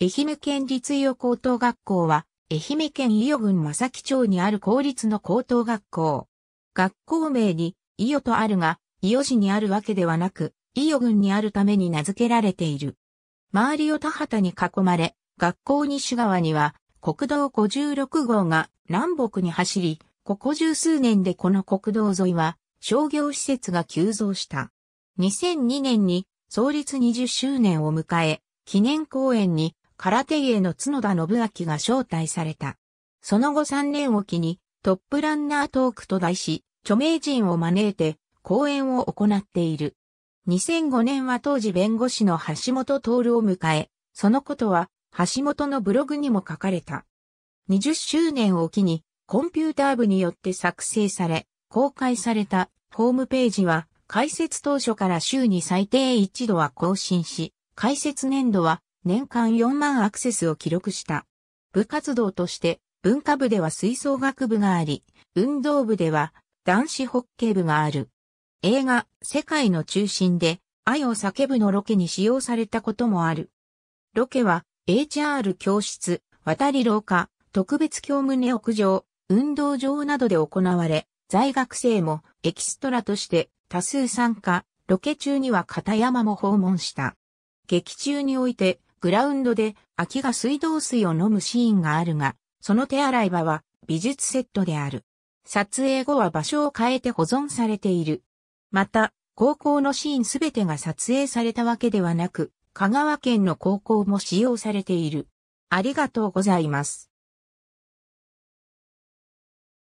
愛媛県立伊予高等学校は、愛媛県伊予郡正木町にある公立の高等学校。学校名に、伊予とあるが、伊予市にあるわけではなく、伊予郡にあるために名付けられている。周りを田畑に囲まれ、学校西側には、国道56号が南北に走り、ここ十数年でこの国道沿いは、商業施設が急増した。2002年に、創立20周年を迎え、記念公園に空手への角田信明が招待された。その後3年を機に、トップランナートークと題し、著名人を招いて、講演を行っている。2005年は当時弁護士の橋本徹を迎え、そのことは橋本のブログにも書かれた。20周年を機にコンピューター部によって作成され、公開されたホームページは開設当初から週に最低一度は更新し、開設年度は年間4万アクセスを記録した。部活動として文化部では吹奏楽部があり、運動部では男子ホッケー部がある。映画、世界の中心で愛を叫ぶのロケに使用されたこともある。ロケは HR 教室、渡り廊下、特別教務ね屋上、運動場などで行われ、在学生もエキストラとして多数参加、ロケ中には片山も訪問した。劇中においてグラウンドで秋が水道水を飲むシーンがあるが、その手洗い場は美術セットである。撮影後は場所を変えて保存されている。また、高校のシーンすべてが撮影されたわけではなく、香川県の高校も使用されている。ありがとうございます。